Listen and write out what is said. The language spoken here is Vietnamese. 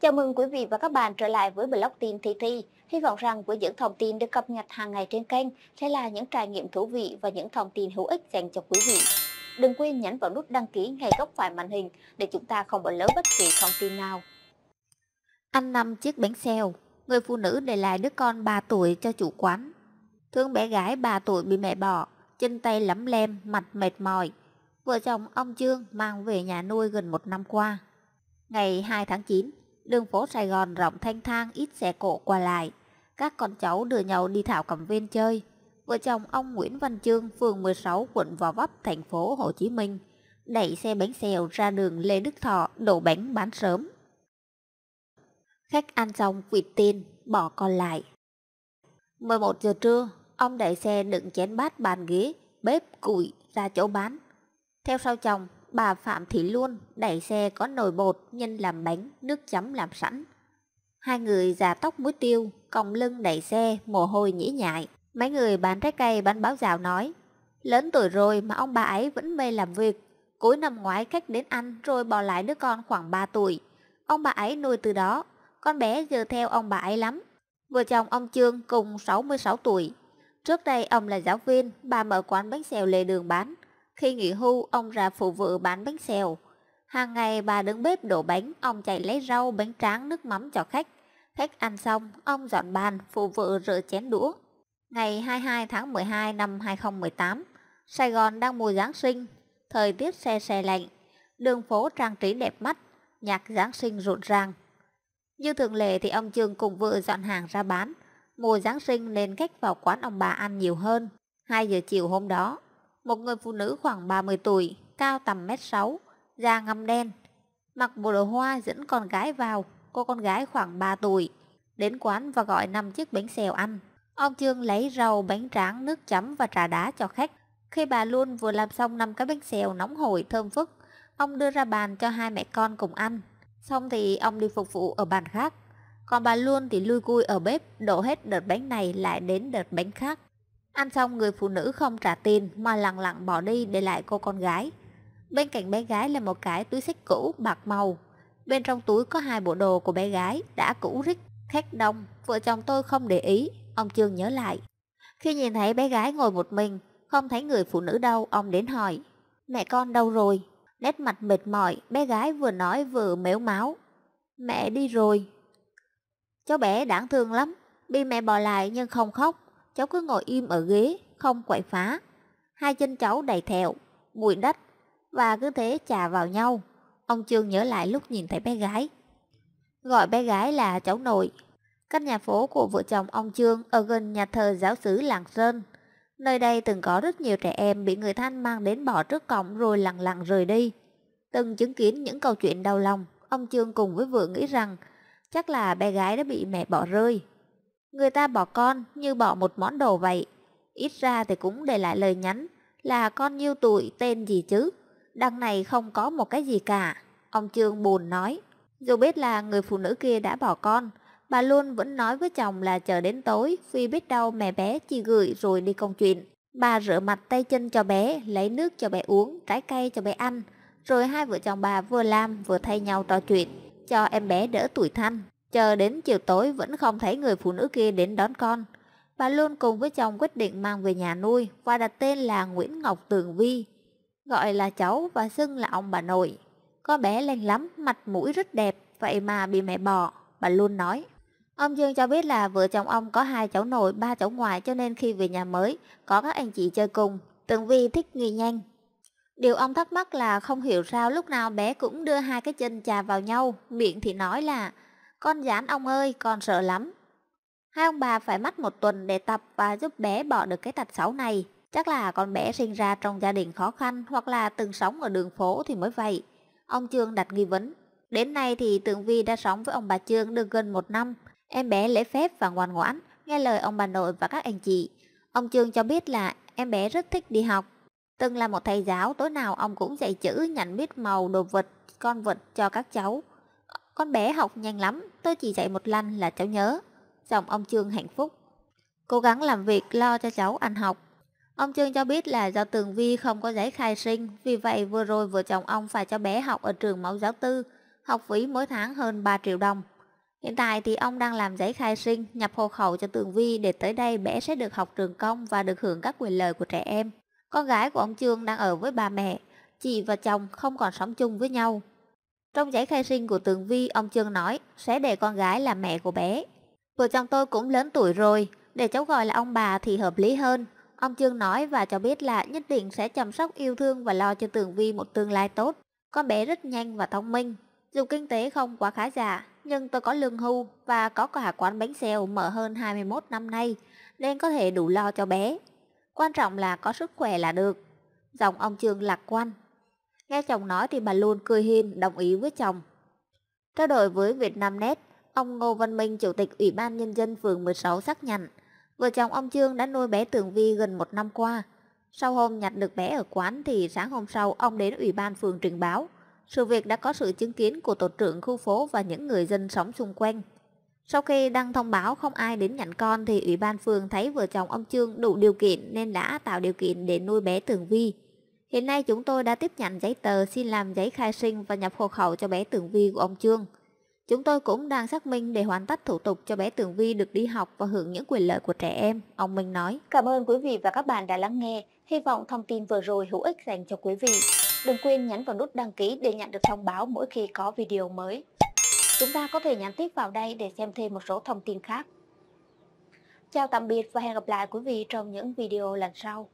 Chào mừng quý vị và các bạn trở lại với blog tin Thi Thi. Hy vọng rằng với những thông tin được cập nhật hàng ngày trên kênh sẽ là những trải nghiệm thú vị và những thông tin hữu ích dành cho quý vị. Đừng quên nhấn vào nút đăng ký ngay góc phải màn hình để chúng ta không bỏ lỡ bất kỳ thông tin nào. anh năm chiếc bánh xèo, người phụ nữ để lại đứa con 3 tuổi cho chủ quán. Thương bé gái 3 tuổi bị mẹ bỏ, chân tay lấm lem, mặt mệt mỏi. Vợ chồng ông Trương mang về nhà nuôi gần một năm qua. Ngày 2 tháng 9, Đường phố Sài Gòn rộng thanh thang ít xe cộ qua lại. Các con cháu đưa nhau đi thảo cầm viên chơi. Vợ chồng ông Nguyễn Văn Trương, phường 16, quận Gò Vấp, thành phố Hồ Chí Minh, đẩy xe bánh xèo ra đường Lê Đức Thọ đổ bánh bán sớm. Khách ăn xong quỵt tên, bỏ con lại. 11 giờ trưa, ông đẩy xe đựng chén bát bàn ghế, bếp, củi ra chỗ bán. Theo sau chồng, bà Phạm Thị Luôn đẩy xe có nồi bột, nhân làm bánh, nước chấm làm sẵn. Hai người già tóc muối tiêu, còng lưng đẩy xe, mồ hôi nhĩ nhại. Mấy người bán trái cây bán báo rào nói, lớn tuổi rồi mà ông bà ấy vẫn mê làm việc. Cuối năm ngoái khách đến ăn rồi bỏ lại đứa con khoảng 3 tuổi. Ông bà ấy nuôi từ đó, con bé giờ theo ông bà ấy lắm. Vợ chồng ông Trương cùng 66 tuổi. Trước đây ông là giáo viên, bà mở quán bánh xèo lề đường bán. Khi nghỉ hưu, ông ra phụ vợ bán bánh xèo. Hàng ngày bà đứng bếp đổ bánh, ông chạy lấy rau, bánh tráng, nước mắm cho khách. Khách ăn xong, ông dọn bàn, phụ vợ rửa chén đũa. Ngày 22 tháng 12 năm 2018, Sài Gòn đang mùa Giáng sinh, thời tiết xe xe lạnh, đường phố trang trí đẹp mắt, nhạc Giáng sinh rộn ràng. Như thường lệ thì ông Trương cùng vợ dọn hàng ra bán, mùa Giáng sinh nên khách vào quán ông bà ăn nhiều hơn. 2 giờ chiều hôm đó, một người phụ nữ khoảng 30 tuổi, cao tầm mét 6, da ngăm đen, mặc bộ đồ hoa dẫn con gái vào, cô con gái khoảng 3 tuổi, đến quán và gọi năm chiếc bánh xèo ăn. Ông Trương lấy rau, bánh tráng, nước chấm và trà đá cho khách. Khi bà Luôn vừa làm xong năm cái bánh xèo nóng hổi thơm phức, ông đưa ra bàn cho hai mẹ con cùng ăn. Xong thì ông đi phục vụ ở bàn khác. Còn bà Luôn thì lui cui ở bếp, đổ hết đợt bánh này lại đến đợt bánh khác. Ăn xong người phụ nữ không trả tiền mà lặng lặng bỏ đi để lại cô con gái. Bên cạnh bé gái là một cái túi sách cũ bạc màu. Bên trong túi có hai bộ đồ của bé gái đã cũ rích, khách đông, vợ chồng tôi không để ý, ông Trương nhớ lại. Khi nhìn thấy bé gái ngồi một mình, không thấy người phụ nữ đâu, ông đến hỏi, mẹ con đâu rồi? Nét mặt mệt mỏi, bé gái vừa nói vừa mếu máu. Mẹ đi rồi. Cháu bé đáng thương lắm, bị mẹ bỏ lại nhưng không khóc, cháu cứ ngồi im ở ghế, không quậy phá. Hai chân cháu đầy thẹo, mùi đất và cứ thế chà vào nhau. Ông Trương nhớ lại lúc nhìn thấy bé gái. Gọi bé gái là cháu nội. Căn nhà phố của vợ chồng ông Trương ở gần nhà thờ giáo sứ Làng Sơn. Nơi đây từng có rất nhiều trẻ em bị người than mang đến bỏ trước cổng rồi lặng lặng rời đi. Từng chứng kiến những câu chuyện đau lòng, ông Trương cùng với vợ nghĩ rằng chắc là bé gái đã bị mẹ bỏ rơi. Người ta bỏ con như bỏ một món đồ vậy. Ít ra thì cũng để lại lời nhắn là con nhiêu tuổi tên gì chứ. Đằng này không có một cái gì cả. Ông Trương buồn nói. Dù biết là người phụ nữ kia đã bỏ con, bà luôn vẫn nói với chồng là chờ đến tối vì biết đâu mẹ bé chỉ gửi rồi đi công chuyện. Bà rửa mặt tay chân cho bé, lấy nước cho bé uống, trái cây cho bé ăn. Rồi hai vợ chồng bà vừa làm vừa thay nhau trò chuyện, cho em bé đỡ tuổi thanh. Chờ đến chiều tối vẫn không thấy người phụ nữ kia đến đón con. Bà luôn cùng với chồng quyết định mang về nhà nuôi và đặt tên là Nguyễn Ngọc Tường Vi. Gọi là cháu và xưng là ông bà nội. Con bé lành lắm, mặt mũi rất đẹp, vậy mà bị mẹ bỏ, bà luôn nói. Ông Dương cho biết là vợ chồng ông có hai cháu nội, ba cháu ngoại cho nên khi về nhà mới, có các anh chị chơi cùng, Tường Vi thích nghi nhanh. Điều ông thắc mắc là không hiểu sao lúc nào bé cũng đưa hai cái chân chà vào nhau, miệng thì nói là con dán ông ơi, con sợ lắm. Hai ông bà phải mất một tuần để tập và giúp bé bỏ được cái tật xấu này. Chắc là con bé sinh ra trong gia đình khó khăn hoặc là từng sống ở đường phố thì mới vậy. Ông Trương đặt nghi vấn. Đến nay thì Tường Vi đã sống với ông bà Trương được gần một năm. Em bé lễ phép và ngoan ngoãn, nghe lời ông bà nội và các anh chị. Ông Trương cho biết là em bé rất thích đi học. Từng là một thầy giáo, tối nào ông cũng dạy chữ, nhận biết màu, đồ vật, con vật cho các cháu con bé học nhanh lắm, tôi chỉ dạy một lần là cháu nhớ. Giọng ông Trương hạnh phúc. Cố gắng làm việc lo cho cháu ăn học. Ông Trương cho biết là do Tường Vi không có giấy khai sinh, vì vậy vừa rồi vợ chồng ông phải cho bé học ở trường mẫu giáo tư, học phí mỗi tháng hơn 3 triệu đồng. Hiện tại thì ông đang làm giấy khai sinh, nhập hộ khẩu cho Tường Vi để tới đây bé sẽ được học trường công và được hưởng các quyền lợi của trẻ em. Con gái của ông Trương đang ở với bà mẹ, chị và chồng không còn sống chung với nhau. Trong giấy khai sinh của Tường Vi, ông Trương nói sẽ để con gái là mẹ của bé. Vợ chồng tôi cũng lớn tuổi rồi, để cháu gọi là ông bà thì hợp lý hơn. Ông Trương nói và cho biết là nhất định sẽ chăm sóc yêu thương và lo cho Tường Vi một tương lai tốt. Con bé rất nhanh và thông minh. Dù kinh tế không quá khá giả, nhưng tôi có lương hưu và có cả quán bánh xèo mở hơn 21 năm nay, nên có thể đủ lo cho bé. Quan trọng là có sức khỏe là được. giọng ông Trương lạc quan, Nghe chồng nói thì bà luôn cười hiền, đồng ý với chồng. Trao đổi với Vietnamnet, ông Ngô Văn Minh, Chủ tịch Ủy ban Nhân dân phường 16 xác nhận, vợ chồng ông Trương đã nuôi bé Tường Vi gần một năm qua. Sau hôm nhặt được bé ở quán thì sáng hôm sau ông đến Ủy ban phường trình báo. Sự việc đã có sự chứng kiến của tổ trưởng khu phố và những người dân sống xung quanh. Sau khi đăng thông báo không ai đến nhận con thì Ủy ban phường thấy vợ chồng ông Trương đủ điều kiện nên đã tạo điều kiện để nuôi bé Tường Vi. Hiện nay chúng tôi đã tiếp nhận giấy tờ xin làm giấy khai sinh và nhập hộ khẩu cho bé Tường Vi của ông Trương. Chúng tôi cũng đang xác minh để hoàn tất thủ tục cho bé Tường Vi được đi học và hưởng những quyền lợi của trẻ em, ông Minh nói. Cảm ơn quý vị và các bạn đã lắng nghe. Hy vọng thông tin vừa rồi hữu ích dành cho quý vị. Đừng quên nhấn vào nút đăng ký để nhận được thông báo mỗi khi có video mới. Chúng ta có thể nhắn tiếp vào đây để xem thêm một số thông tin khác. Chào tạm biệt và hẹn gặp lại quý vị trong những video lần sau.